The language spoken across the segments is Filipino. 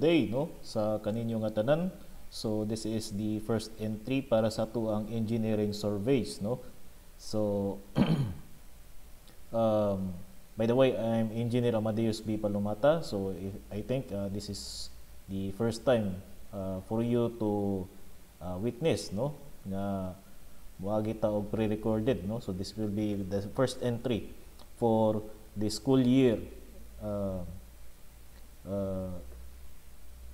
today no sa kaninyo nga tanan. So this is the first entry para sa to ang engineering surveys no. So um, by the way, I'm engineer Amadeus B Palumata. So if, I think uh, this is the first time uh, for you to uh, witness no na wagi ta og pre-recorded no. So this will be the first entry for the school year uh, uh,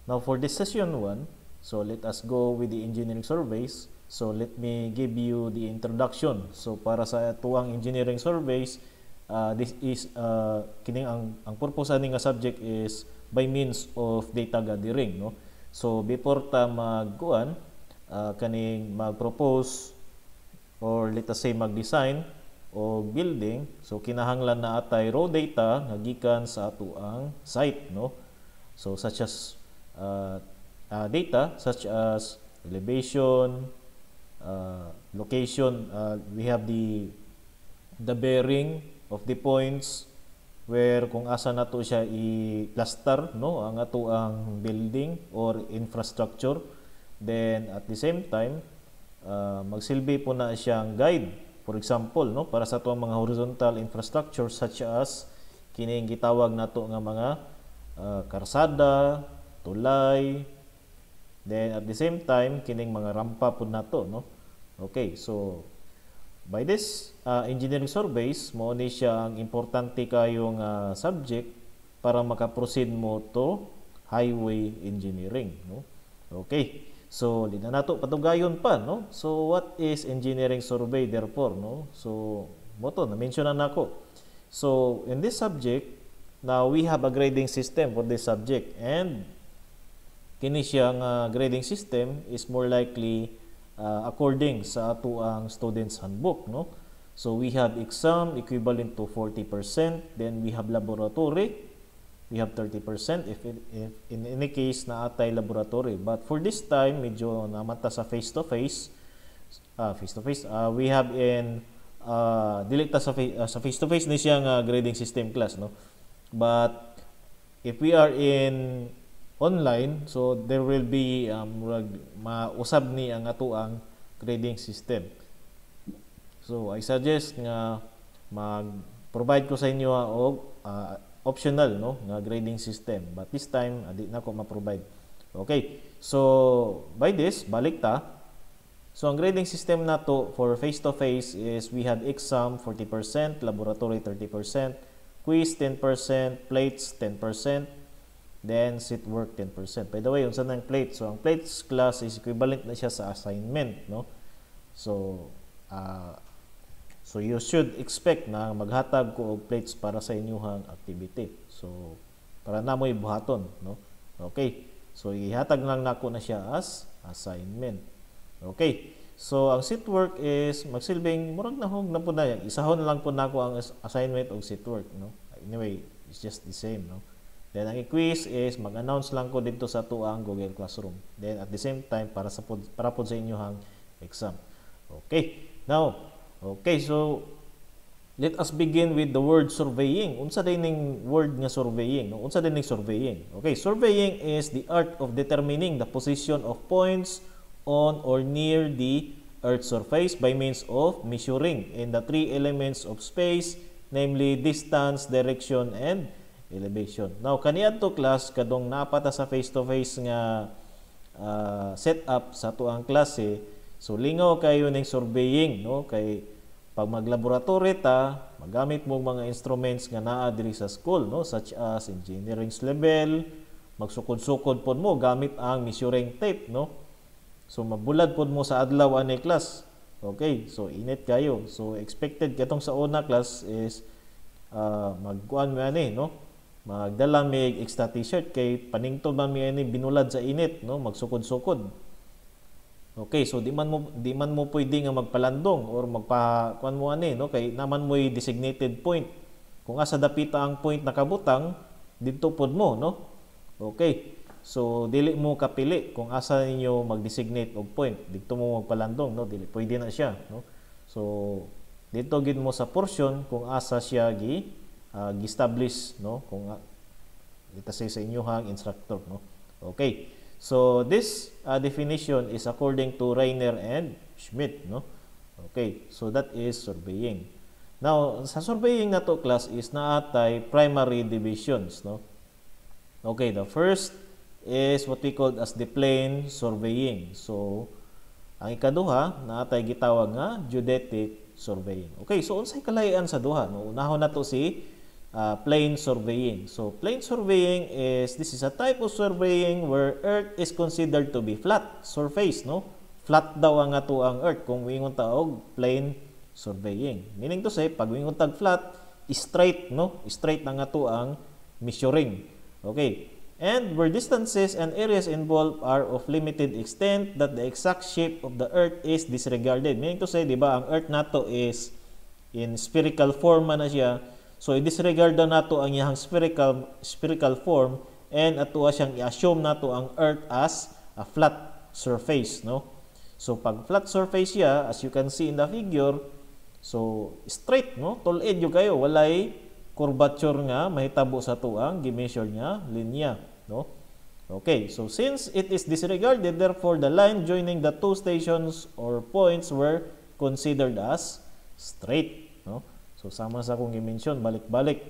Now for this session 1, so let us go with the engineering surveys. So let me give you the introduction. So para sa tuang engineering surveys, uh, this is uh, kining ang ang purpose ani nga subject is by means of data gathering, no? So before ta magkuan uh, kaning mag-propose or let us say mag-design o building, so kinahanglan na atay raw data nga gikan sa atuang site, no? So such as uh, uh, data such as elevation, uh, location. Uh, we have the the bearing of the points where kung asa na to siya i-cluster, no? Ang ato ang building or infrastructure. Then at the same time, uh, magsilbi po na siyang guide. For example, no? Para sa to ang mga horizontal infrastructure such as kining gitawag nato nga mga uh, karsada, tulay, then at the same time, kining mga rampa pud nato no? Okay, so by this uh, engineering surveys, mo ni siya ang importante kayong uh, subject para makaproceed mo to highway engineering, no? Okay. So, di nato patugayon pa, no? So, what is engineering survey therefore, no? So, mo to, na-mention na nako. So, in this subject, now we have a grading system for this subject and kinisyang uh, grading system is more likely uh, according sa ato ang student's handbook. No? So we have exam equivalent to 40%, then we have laboratory, we have 30% if, it, if in any case na atay laboratory. But for this time, medyo namata sa face-to-face, -face, uh, face-to-face, uh, we have in uh, ah, dili ta sa face, uh, ah, sa face to face ni siyang uh, grading system class no but if we are in online so there will be um, mausab ni ang ato ang grading system so I suggest nga mag provide ko sa inyo ah, og uh, optional no nga grading system but this time adi ah, na ko ma-provide okay so by this balik ta so ang grading system nato for face to face is we had exam 40% laboratory 30% quiz 10% plates 10% Then, sit work 10%. By the way, unsa ng plate? So, ang plates class is equivalent na siya sa assignment, no? So, uh, so you should expect na maghatag ko og plates para sa inyuhang activity. So, para na mo'y buhaton, no? Okay. So, ihatag lang nako na siya as assignment. Okay. So, ang sit work is magsilbing murag na hog na po na yan. Isahon lang po nako ang assignment og sit work, no? Anyway, it's just the same, no? Then, ang quiz is mag-announce lang ko dito sa tuang Google Classroom. Then, at the same time, para, sa para po sa inyo inyong exam. Okay. Now, okay. So, let us begin with the word surveying. Unsa din ning word nga surveying? No? Unsa ning surveying? Okay. Surveying is the art of determining the position of points on or near the Earth's surface by means of measuring in the three elements of space, namely distance, direction, and distance elevation. Now, kaniadto class kadong napata sa face-to-face -face nga uh, setup sa tuang klase, so lingaw kayo ning surveying, no? Kay pag maglaboratory ta, magamit mo mga instruments nga naa diri sa school, no? Such as engineering level, magsukod-sukod pod mo gamit ang measuring tape, no? So mabulad pod mo sa adlaw ani class. Okay, so init kayo. So expected katong sa una class is uh, magkuan mo ani, no? magdalamig extra t-shirt kay paningto ba mi ni binulad sa init no magsukod-sukod okay so di man mo di man mo pwede nga magpalandong or magpa kuan mo ani no kay naman mo designated point kung asa dapita ang point nakabutang didto pod mo no okay so dili mo kapili kung asa ninyo mag-designate og point didto mo magpalandong no dili pwede na siya no so dito gid mo sa portion kung asa siya gi uh, ah, establish no kung uh, ah, ito say sa inyong instructor no okay so this uh, definition is according to Rainer and Schmidt no okay so that is surveying now sa surveying na to class is naatay primary divisions no okay the first is what we call as the plane surveying so ang ikaduha naatay gitawag nga geodetic surveying okay so unsay kalayan sa duha no unahon nato si uh, plane surveying. So plane surveying is, this is a type of surveying where Earth is considered to be flat surface, no? Flat daw ang ato ang Earth kung wingon taog plane surveying. Meaning to say, pag wingon tag flat, straight, no? Straight ang ato ang measuring. Okay. And where distances and areas involved are of limited extent that the exact shape of the Earth is disregarded. Meaning to say, di ba, ang Earth nato is in spherical form man na siya, So, i-disregard daw nato ang iyang spherical, spherical form and ato siyang i-assume nato ang Earth as a flat surface, no? So, pag flat surface siya, as you can see in the figure, so, straight, no? Tulid yung kayo. Walay curvature nga, mahitabo sa to ang gimeasure niya, linya, no? Okay, so since it is disregarded, therefore, the line joining the two stations or points were considered as straight. So sama sa akong i-mention, balik-balik.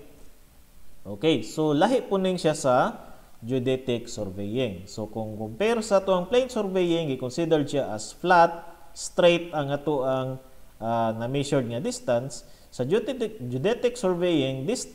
Okay, so lahi po ning siya sa geodetic surveying. So kung compare sa to ang plane surveying, i-consider siya as flat, straight ang ato ang uh, na-measured nga distance. Sa geodetic, geodetic surveying, this,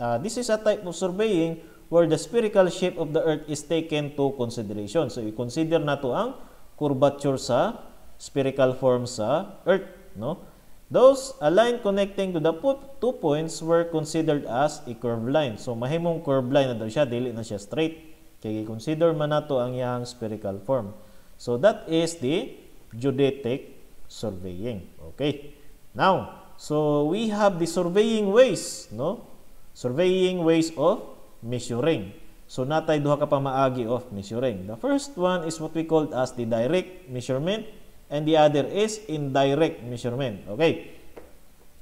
uh, this is a type of surveying where the spherical shape of the earth is taken to consideration. So i-consider na to ang curvature sa spherical form sa earth. No? Those a line connecting to the two points were considered as a curved line. So mahimong curved line na daw siya, dili na siya straight. Kaya consider man nato ang iyang spherical form. So that is the geodetic surveying. Okay. Now, so we have the surveying ways, no? Surveying ways of measuring. So natay duha ka pamaagi of measuring. The first one is what we called as the direct measurement and the other is indirect measurement. Okay.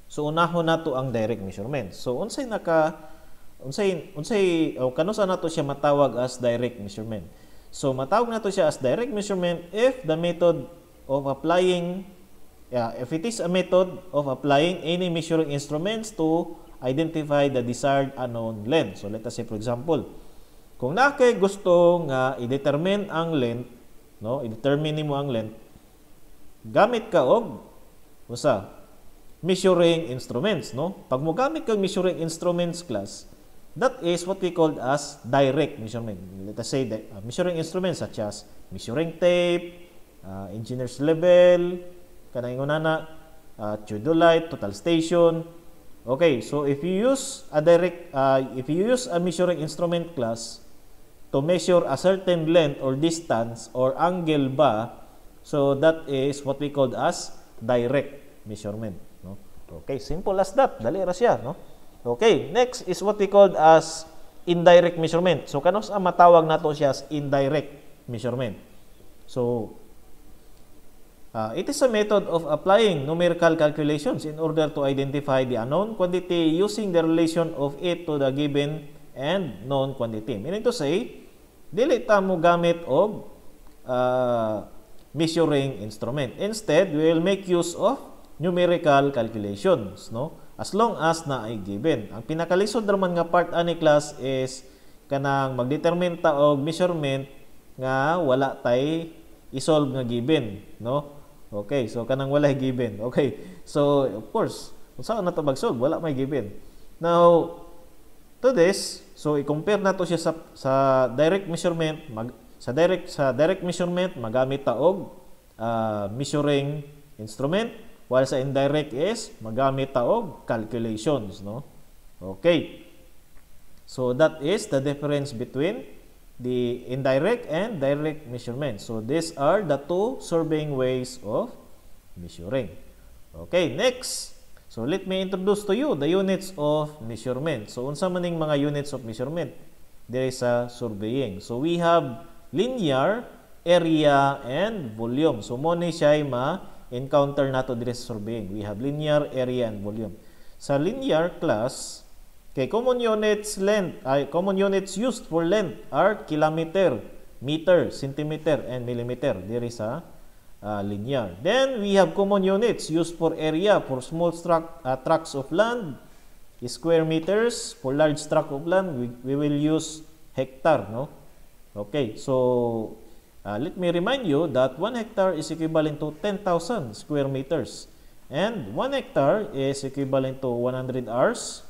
So unaho nato ang direct measurement. So unsay naka unsay unsay o oh, kano nato siya matawag as direct measurement. So matawag nato siya as direct measurement if the method of applying yeah, if it is a method of applying any measuring instruments to identify the desired unknown length. So let us say for example, kung na gusto nga i-determine ang length, no, i-determine mo ang length gamit ka og usa measuring instruments no pag mo gamit kag measuring instruments class that is what we called as direct measurement let us say that, uh, measuring instruments such as measuring tape uh, engineer's level kanang unana uh, theodolite total station okay so if you use a direct uh, if you use a measuring instrument class to measure a certain length or distance or angle ba So that is what we called as direct measurement. No? Okay, simple as that. Dali ra siya. No? Okay, next is what we called as indirect measurement. So kanos ang matawag nato siya as indirect measurement. So uh, it is a method of applying numerical calculations in order to identify the unknown quantity using the relation of it to the given and known quantity. Meaning to say, dili ta mo gamit og uh, measuring instrument. Instead, we will make use of numerical calculations, no? As long as na ay given. Ang pinakalisod naman nga part ani class is kanang magdetermine ta og measurement nga wala tay isolve nga given, no? Okay, so kanang wala given. Okay. So, of course, kung saan na to mag wala may given. Now, to this, so i-compare na to siya sa, sa direct measurement, mag sa direct, sa direct measurement, magamit taog uh, ah, measuring instrument. While sa indirect is, magamit taog calculations. No? Okay. So that is the difference between the indirect and direct measurement. So these are the two surveying ways of measuring. Okay, next. So let me introduce to you the units of measurement. So unsa maning mga units of measurement there is a surveying. So we have linear, area, and volume. So, mo ni siya ma-encounter nato dire sa surveying. We have linear, area, and volume. Sa linear class, kay common units length, ay, common units used for length are kilometer, meter, centimeter, and millimeter dire sa uh, linear. Then, we have common units used for area for small uh, ah, tracts of land, square meters. For large tract of land, we, we will use hectare, no? Okay, so uh, let me remind you that 1 hectare is equivalent to 10,000 square meters. And 1 hectare is equivalent to 100 hours.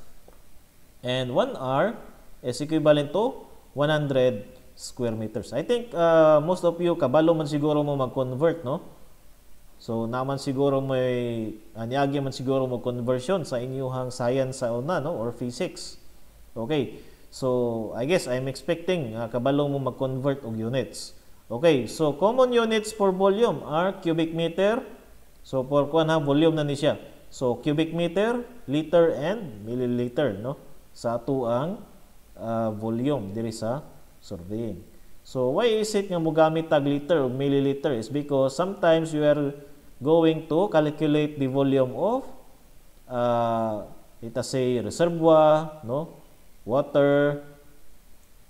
And 1 hour is equivalent to 100 square meters. I think uh, most of you, kabalo man siguro mo mag-convert, no? So, naman siguro may, anyagi man siguro mo conversion sa inyuhang science sa una, no? Or physics. Okay. So, I guess I'm expecting uh, ah, kabalo mo mag-convert og units. Okay, so common units for volume are cubic meter. So, for kuan ha, volume na ni siya. So, cubic meter, liter, and milliliter. No? Sa ato ang uh, volume diri sa surveying. So, why is it nga mo gamit tag liter o milliliter? is because sometimes you are going to calculate the volume of uh, let us say reservoir, no? water,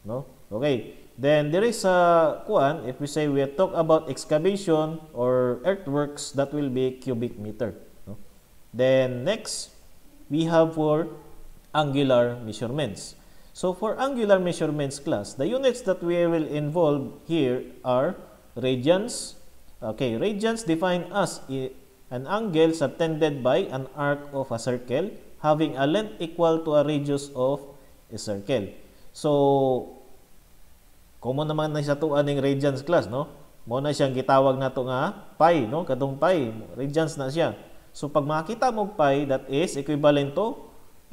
no? Okay. Then there is a kuan if we say we talk about excavation or earthworks that will be cubic meter, no? Then next we have for angular measurements. So for angular measurements class, the units that we will involve here are radians. Okay, radians define as an angle subtended by an arc of a circle having a length equal to a radius of a circle. So, common naman na sa tuan ning radians class, no? Mo na siyang gitawag nato nga pi, no? Kadong pi, radians na siya. So, pag makita mo pi, that is equivalent to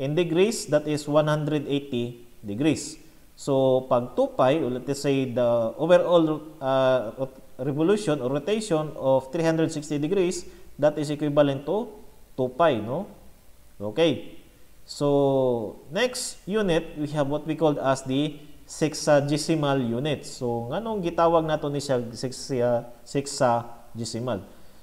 in degrees, that is 180 degrees. So, pag 2 pi, let's say the overall uh, revolution or rotation of 360 degrees, that is equivalent to 2 pi, no? Okay. So, next unit, we have what we called as the sexagesimal unit. So, nganong gitawag nato ni siya sexagesimal.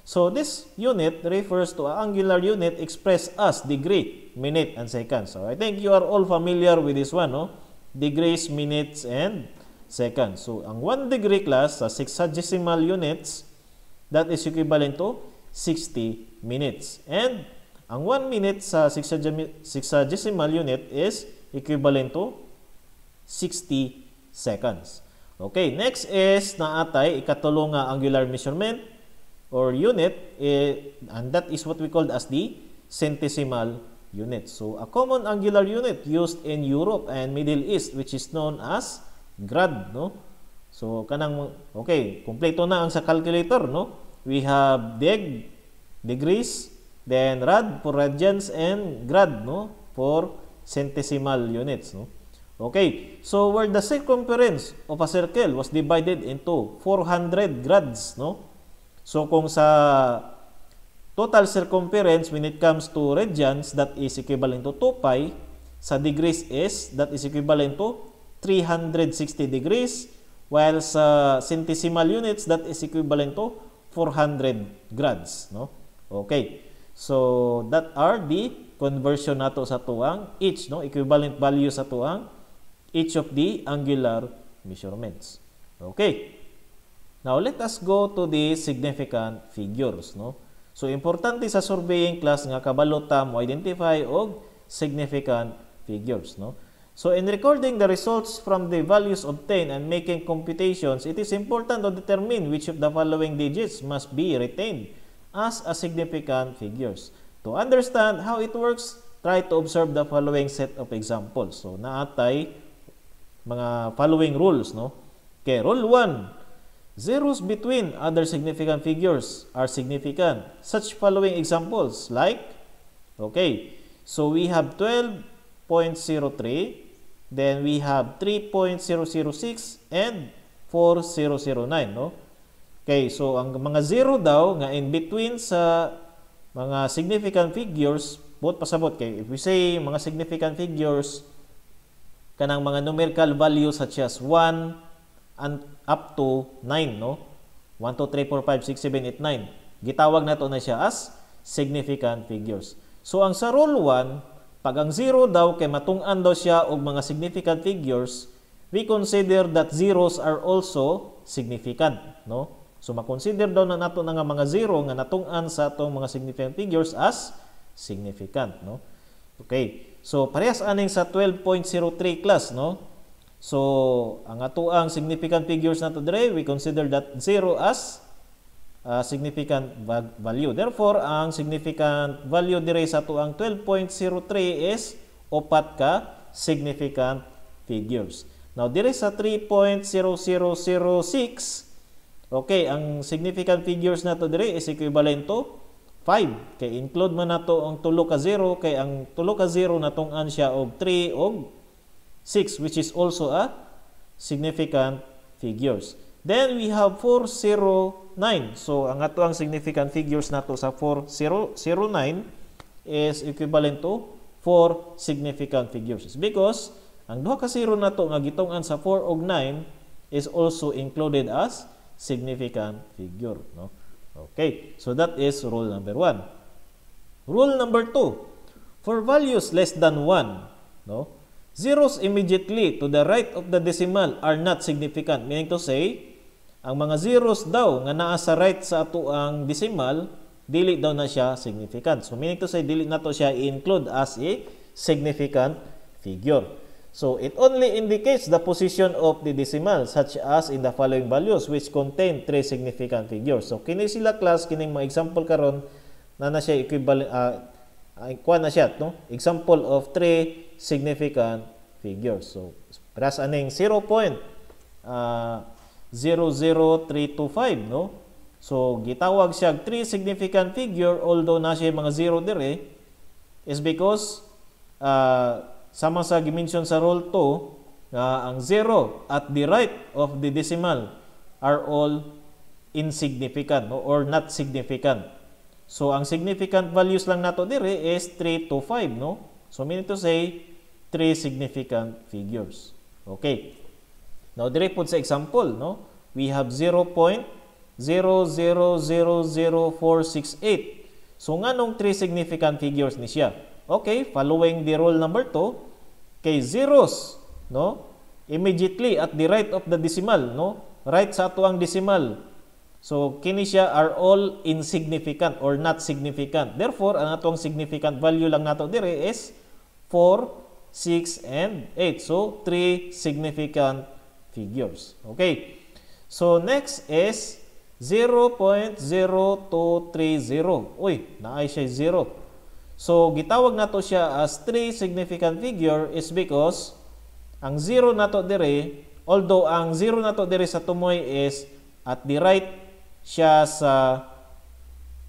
So, this unit refers to an angular unit expressed as degree, minute, and second. So, I think you are all familiar with this one, no? Degrees, minutes, and seconds. So, ang 1 degree class sa sexagesimal units, that is equivalent to 60 minutes. And ang 1 minute sa decimal unit is equivalent to 60 seconds. Okay, next is naatay ikatulo nga angular measurement or unit eh, and that is what we called as the centesimal unit. So, a common angular unit used in Europe and Middle East which is known as grad, no? So, kanang okay, kumpleto na ang sa calculator, no? We have deg, degrees, Then rad for radians and grad no for centesimal units no. Okay, so where the circumference of a circle was divided into 400 grads no. So kung sa total circumference when it comes to radians that is equivalent to 2 pi sa degrees is that is equivalent to 360 degrees while sa centesimal units that is equivalent to 400 grads no. Okay. So, that are the conversion nato sa tuang each, no? equivalent value sa tuang each of the angular measurements. Okay. Now, let us go to the significant figures. No? So, importante sa surveying class nga kabalo mo identify og significant figures. No? So, in recording the results from the values obtained and making computations, it is important to determine which of the following digits must be retained as a significant figures. To understand how it works, try to observe the following set of examples. So, naatay mga following rules, no? Okay, rule 1. Zeros between other significant figures are significant. Such following examples like, okay, so we have 12.03, then we have 3.006 and 4009, no? Okay, so ang mga zero daw nga in between sa mga significant figures, both pasabot kay if we say mga significant figures kanang mga numerical values such as 1 and up to 9, no? 1 2 3 4 5 6 7 8 9. Gitawag nato na siya as significant figures. So ang sa rule 1, pag ang zero daw kay matung-an daw siya og mga significant figures, we consider that zeros are also significant, no? So makonsider daw na nato nga mga zero nga natungan sa atong mga significant figures as significant, no? Okay. So parehas aning sa 12.03 class, no? So ang atoang significant figures nato dire, we consider that zero as uh, significant value. Therefore, ang significant value dire sa atoang 12.03 is upat ka significant figures. Now dire sa 3.0006 Okay, ang significant figures na to dire is equivalent to 5. Kay include man nato ang tulo ka 0 kay ang tulo ka 0 natong-an siya og 3 og 6 which is also a significant figures. Then we have 409. So ang ato ang significant figures nato sa 409 is equivalent to 4 significant figures. because ang duha ka 0 nato nga gitong-an sa 4 og 9 is also included as significant figure. No? Okay, so that is rule number one. Rule number two, for values less than one, no, zeros immediately to the right of the decimal are not significant. Meaning to say, ang mga zeros daw nga naa sa right sa ato ang decimal, dili daw na siya significant. So meaning to say, dili na to siya include as a significant figure. So it only indicates the position of the decimal such as in the following values which contain three significant figures. So kini sila class kining mga example karon na na siya equivalent uh, ah, kuan na siya no example of three significant figures. So plus aning 0. Uh, 00325 no. So gitawag siya three significant figure although na siya mga zero dire is because uh, Sama sa gimension sa rule 2 na ang 0 at the right of the decimal are all insignificant or not significant. So ang significant values lang nato dire is 3 to 5 no. So meaning to say three significant figures. Okay. Now dire po sa example no, we have 0.0000468. So nganong three significant figures ni siya? Okay, following the rule number 2, kay zeros, no? Immediately at the right of the decimal, no? Right sa ato decimal. So, kini siya are all insignificant or not significant. Therefore, ang atong significant value lang nato dire is 4, 6, and 8. So, 3 significant figures. Okay. So, next is 0.0230. Uy, naay siya 0. So, gitawag nato siya as three significant figure is because ang 0 nato dire, although ang 0 nato dire sa tumoy is at the right siya sa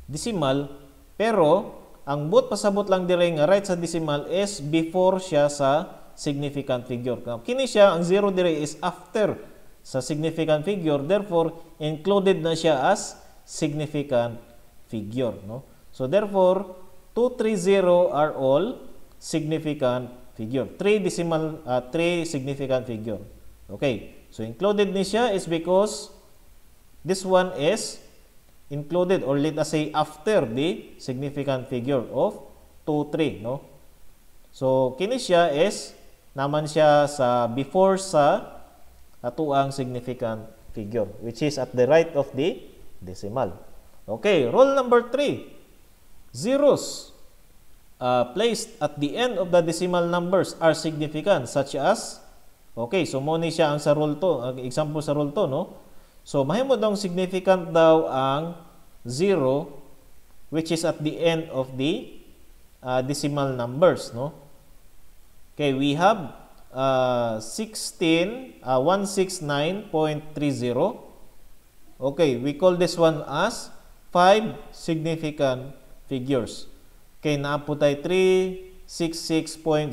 decimal, pero ang but pasabot lang dire nga right sa decimal is before siya sa significant figure. kini siya, ang 0 dire is after sa significant figure, therefore included na siya as significant figure, no? So therefore, 230 are all significant figure. 3 decimal, uh, significant figure. Okay. So, included ni is because this one is included or let us say after the significant figure of 2,3. No? So, kini siya is naman siya sa before sa ato significant figure which is at the right of the decimal. Okay, rule number 3 zeros uh, placed at the end of the decimal numbers are significant such as Okay, so mo ni siya ang sa rule to, example sa rule to, no? So mahimo daw significant daw ang 0 which is at the end of the uh, decimal numbers, no? Okay, we have uh, 16 uh, 169.30. Okay, we call this one as 5 significant figures. Okay, naapo tayo 366.00.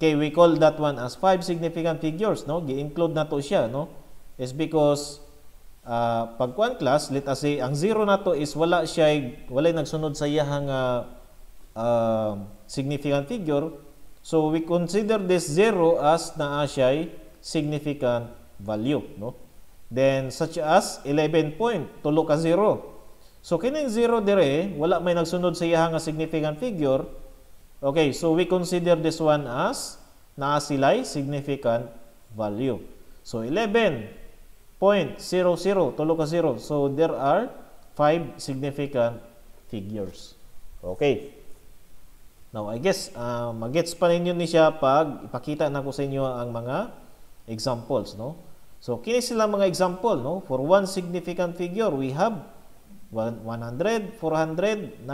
Okay, we call that one as five significant figures, no? Gi-include na to siya, no? Is because uh, pag kuan class, let us say ang zero na to is wala siya walay nagsunod sa iyang uh, ah, uh, ah, significant figure. So we consider this zero as na siya significant value, no? Then such as 11 point, tulo ka 0. So kining zero dire, wala may nagsunod sa iya nga significant figure. Okay, so we consider this one as naa sila'y significant value. So 11.00, tulo ka zero. So there are 5 significant figures. Okay. Now, I guess, uh, magets pa ninyo ni siya pag ipakita na ko sa inyo ang mga examples, no? So, kini sila mga example, no? For one significant figure, we have 100, 400, 9,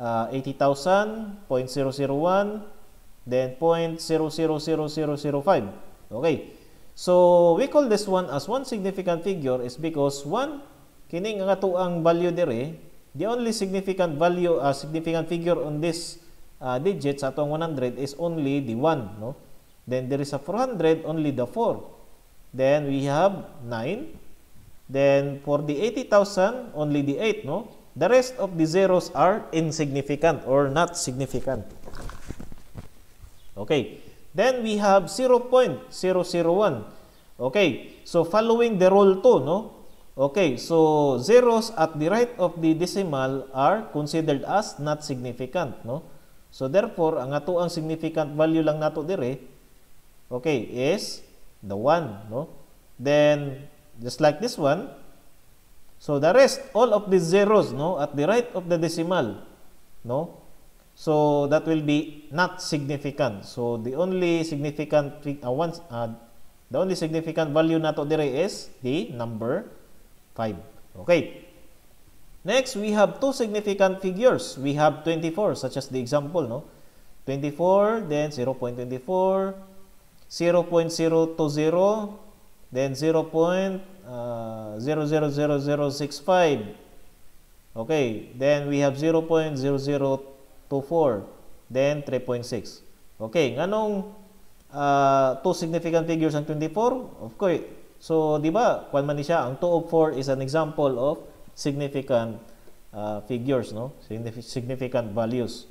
uh, 80,000, 0.001, then 0.000005. Okay. So, we call this one as one significant figure is because one, kining nga to ang value dire, the only significant value, uh, significant figure on this uh, digit sa atong 100 is only the 1. No? Then there is a 400, only the 4. Then we have 9. Then for the 80,000, only the 8, no? The rest of the zeros are insignificant or not significant. Okay. Then we have 0.001. Okay. So following the rule 2, no? Okay. So zeros at the right of the decimal are considered as not significant, no? So therefore, ang ato ang significant value lang nato dire, okay, is the 1, no? Then just like this one. So the rest, all of the zeros, no, at the right of the decimal, no. So that will be not significant. So the only significant uh, one, uh, the only significant value nato to dire is the number 5. Okay. Next, we have two significant figures. We have 24, such as the example, no? 24, then 0 0.24, 0 0.020, Then 0 0.000065. Uh, okay, then we have 0.0024. Then 3.6. Okay, nganong uh, two significant figures ang 24? Of course. So, di ba, kwan man ni siya, ang 2 of 4 is an example of significant uh, figures, no? Significant values.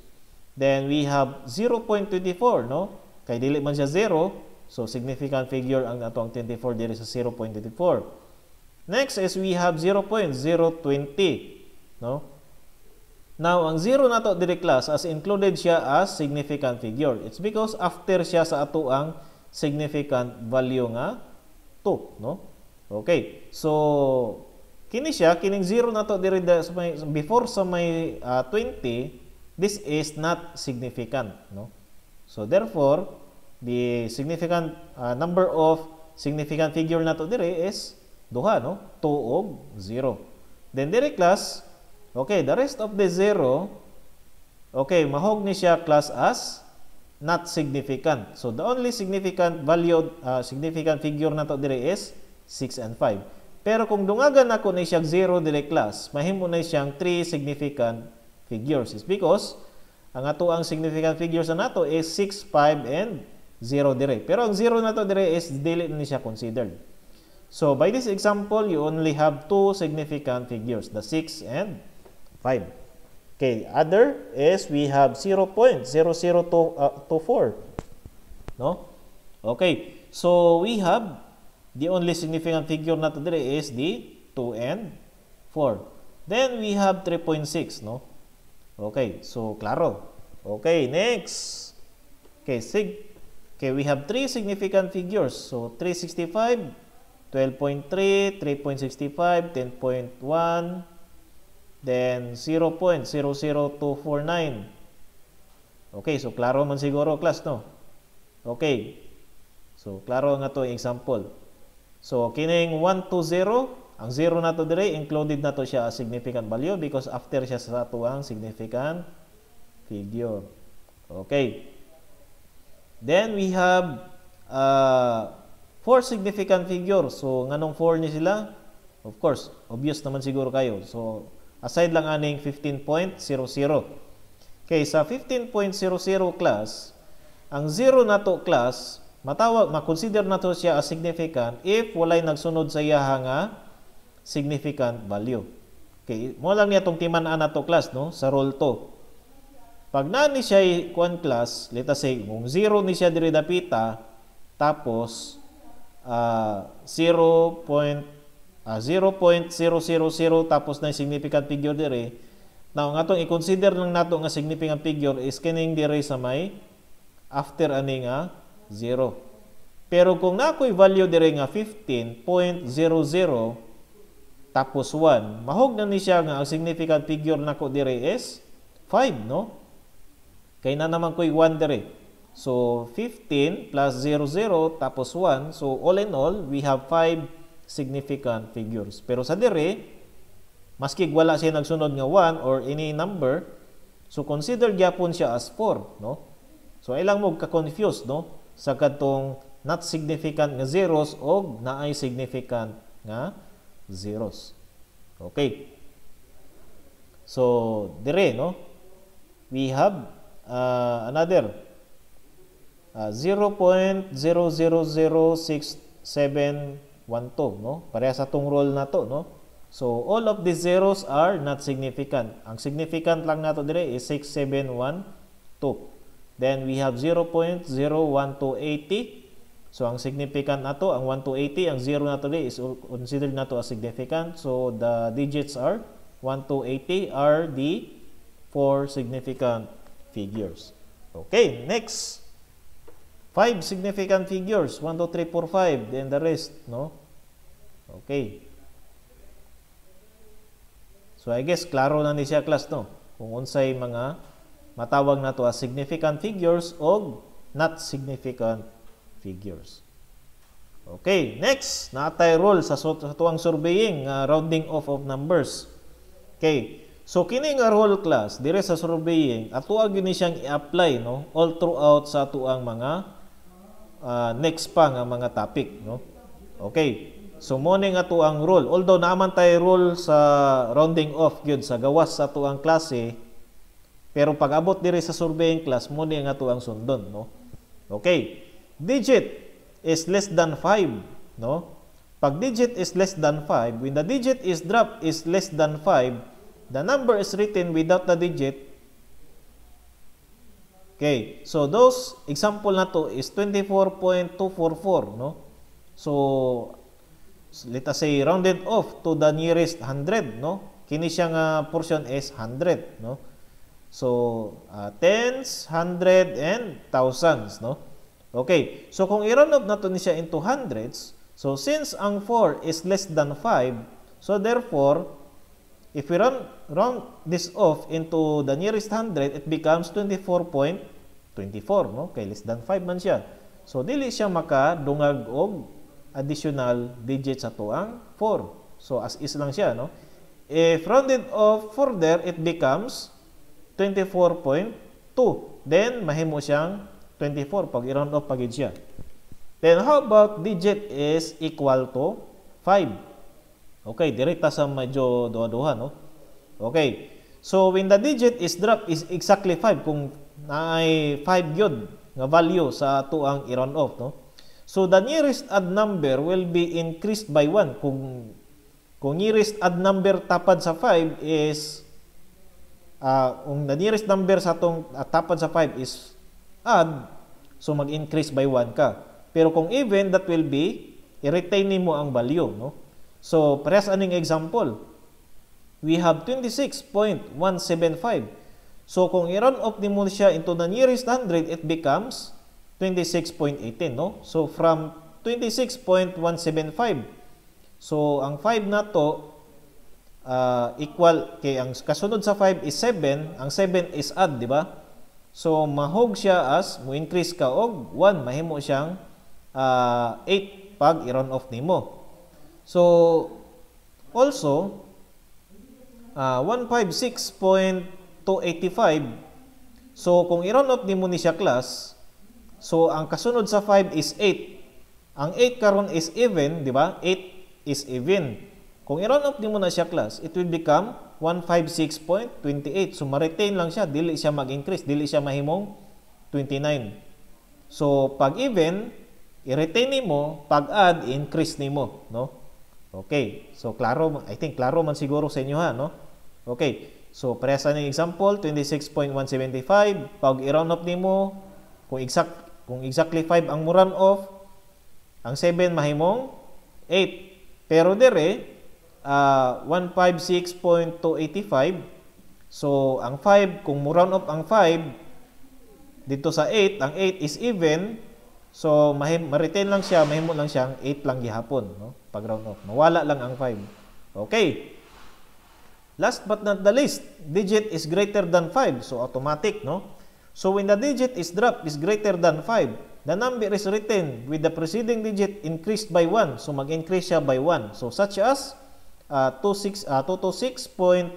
Then we have 0.24, no? Kay dili man siya 0, So, significant figure ang atong 24 diri sa 0.24. Next is we have 0.020. No? Now, ang 0 nato diri class as included siya as significant figure. It's because after siya sa ato ang significant value nga 2, no? Okay. So, kini siya kining 0 nato diri before sa may uh, ah, 20, this is not significant, no? So, therefore, the significant uh, number of significant figure nato dire is duha no 2 og 0 then dire class okay the rest of the zero okay mahog ni siya class as not significant so the only significant value uh, significant figure nato dire is 6 and 5 pero kung dungagan ako ni siya 0 dire class mahimo na siyang 3 significant figures is because ang ato ang significant figures na nato is 6 5 and 0 dire. Pero ang 0 na to dire is dili ni siya considered. So by this example, you only have two significant figures, the 6 and 5. Okay, other is we have 0.0024. Uh, no? Okay. So we have the only significant figure na to dire is the 2 and 4. Then we have 3.6, no? Okay. So claro. Okay, next. Okay, sig Okay, we have three significant figures. So 365, 12.3, 3.65, 10.1, then 0.00249. Okay, so klaro man siguro class, no? Okay. So klaro nga to example. So kining 120, ang 0 na to dire included na to siya as significant value because after siya sa tuang significant figure. Okay. Then we have uh, four significant figures. So nganong four ni sila? Of course, obvious naman siguro kayo. So aside lang aning 15.00. Okay, sa 15.00 class, ang zero na to class, matawag, makonsider to siya as significant if walay nagsunod sa iyaha nga significant value. Okay, mo lang niya itong timanaan nato class, no? Sa rule 2. Pag na ni siya kuan class, let us say kung zero ni siya diri dapita tapos uh, 0. Uh, 0.000 tapos na significant figure dire. Now nga tong i-consider lang nato nga significant figure is kining dire sa may after ani nga 0. Pero kung na ko'y value dire nga 15.00 tapos 1, mahog na ni siya nga ang significant figure nako dire is 5, no? Kaya na naman ko'y 1 dire. So, 15 plus 0, tapos 1. So, all in all, we have 5 significant figures. Pero sa dire, maski wala siya nagsunod nga 1 or any number, so consider gyapon siya as 4, no? So, ilang mo ka-confuse, no? Sa katong not significant nga zeros o naay significant nga zeros. Okay. So, dire, no? We have uh, another uh, 0.000671 no? Parehas atong roll na to, no? So, all of these zeros are not significant. Ang significant lang nato dire is 6712. Then, we have 0.01280. So, ang significant nato, ang 1280, ang 0 nato dire is considered nato as significant. So, the digits are 1280 are the four significant figures. Okay, next. Five significant figures. 1, 2, 3, 4, 5, then the rest, no? Okay. So, I guess, klaro na ni siya class, no? Kung unsay mga matawag na to as significant figures o not significant figures. Okay, next, natay rule sa, sa tuwang surveying, uh, rounding off of numbers. Okay, So kini nga whole class dire sa surveying eh. atoa gyud siyang i-apply no all throughout sa tuang mga uh, next pa nga mga topic no. Okay. So mo ning ato ang rule. Although naman tay rule sa rounding off gyud sa gawas sa tuang klase pero pag abot dire sa surveying class mo ni nga tuang sundon no. Okay. Digit is less than 5 no. Pag digit is less than 5, when the digit is drop is less than 5, the number is written without the digit, okay, so those example na to is 24.244, no? So, let us say rounded off to the nearest 100, no? Kini siyang uh, portion is 100, no? So, uh, tens, hundred, and thousands, no? Okay, so kung i-round off nato ni siya into hundreds, so since ang 4 is less than 5, so therefore, If we round, round this off into the nearest 100, it becomes 24.24, no? Kay less than 5 man siya. So, dili siya makadungag og additional digits sa tuang 4. So, as is lang siya, no? If rounded off further, it becomes 24.2. Then, mahimo siyang 24 pag i-round off pagid siya. Then, how about digit is equal to 5? Okay, direkta sa medyo duha-duha, no? Oh. Okay. So, when the digit is dropped is exactly 5 kung naay 5 yod nga value sa ato ang i off, no? So, the nearest odd number will be increased by 1 kung kung nearest odd number tapad sa 5 is uh, kung the nearest number sa atong uh, tapad sa 5 is odd, so mag-increase by 1 ka. Pero kung even, that will be i-retain mo ang value, no? So, press aning example? We have 26.175. So, kung i-round off ni muna siya into the nearest 100, it becomes 26.18, no? So, from 26.175. So, ang 5 na to, uh, equal kay ang kasunod sa 5 is 7, ang 7 is add, di ba? So mahog siya as mo increase ka og 1 mahimo siyang uh, 8 pag i-round off nimo. So, also, uh, ah, 156.285, so kung i run out ni mo ni siya class, so ang kasunod sa 5 is 8. Ang 8 karon is even, di ba? 8 is even. Kung i run up din mo na siya class, it will become 156.28. So, ma-retain lang siya. Dili siya mag-increase. Dili siya mahimong 29. So, pag even, i-retain ni mo. Pag add, increase ni mo. No? Okay, so klaro, I think klaro man siguro sa inyo ha, no? Okay, so parehas ng example, 26.175, pag i-round off nimo, kung exact kung exactly 5 ang mo muran off, ang 7 mahimong 8. Pero dere, uh, 156.285, so ang 5, kung mo muran off ang 5, dito sa 8, ang 8 is even, so ma-retain lang siya, mahimo lang siyang 8 lang gihapon, no? pag-round off. Mawala lang ang 5. Okay. Last but not the least, digit is greater than 5. So, automatic, no? So, when the digit is dropped is greater than 5, the number is written with the preceding digit increased by 1. So, mag-increase siya by 1. So, such as uh, 226.276. Uh,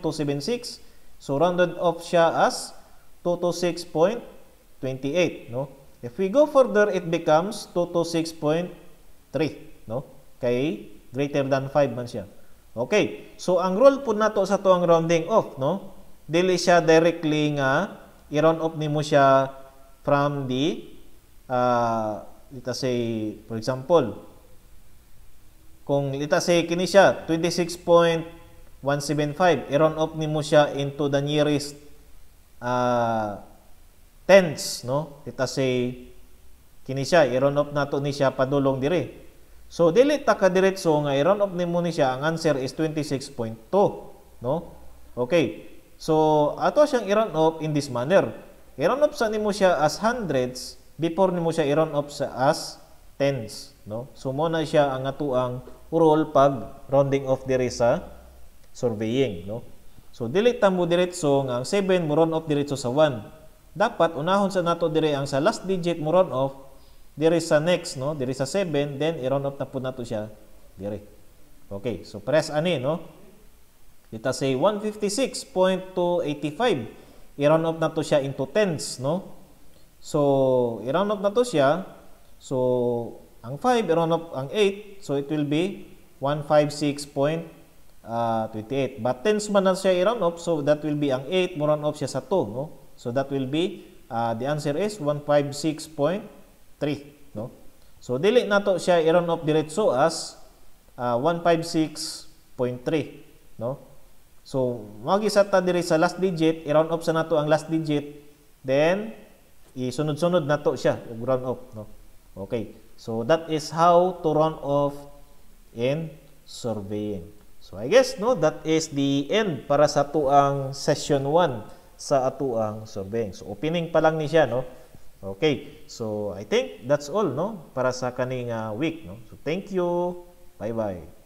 226 so, rounded off siya as 226.28, no? If we go further, it becomes 226.3, no? Kay greater than 5 man siya. Okay. So, ang rule po nato sa to ang rounding off, no? Dili siya directly nga i-round off mo siya from the uh, let us say for example kung let us say kini siya 26.175 i-round off mo siya into the nearest uh, tens no let us say kini siya i-round off nato ni siya padulong dire So dili ta ka diretso nga i-round off nimo ni siya ang answer is 26.2, no? Okay. So ato siyang i-round off in this manner. I-round off sa nimo siya as hundreds before nimo siya i-round off sa as tens, no? So mo na siya ang atuang rule pag rounding off diri sa surveying, no? So dili ta mo diretso nga ang 7 mo round off diretso sa 1. Dapat unahon sa nato dire ang sa last digit mo round off Diri sa next, no? Diri sa 7, then i-round off na po nato siya diri. Okay, so press ani, no? Let say 156.285. I-round off na to siya into tens, no? So, i-round off na to siya. So, ang 5, i-round off ang 8. So, it will be 156.28 But tens man na siya i-round off, so that will be ang 8, mo-round off siya sa 2. No? So that will be, uh, the answer is 156. 3, no? So dili nato siya i-round off diretso as uh, 156.3, no? So magisat ta diri sa last digit, i-round off sa nato ang last digit, then isunod-sunod nato siya round off, no? Okay. So that is how to round off in surveying. So I guess no that is the end para sa tuang session 1 sa atuang surveying. So opening pa lang ni siya no. Okay, so I think that's all no para sa kaning uh, week no. So thank you. Bye-bye.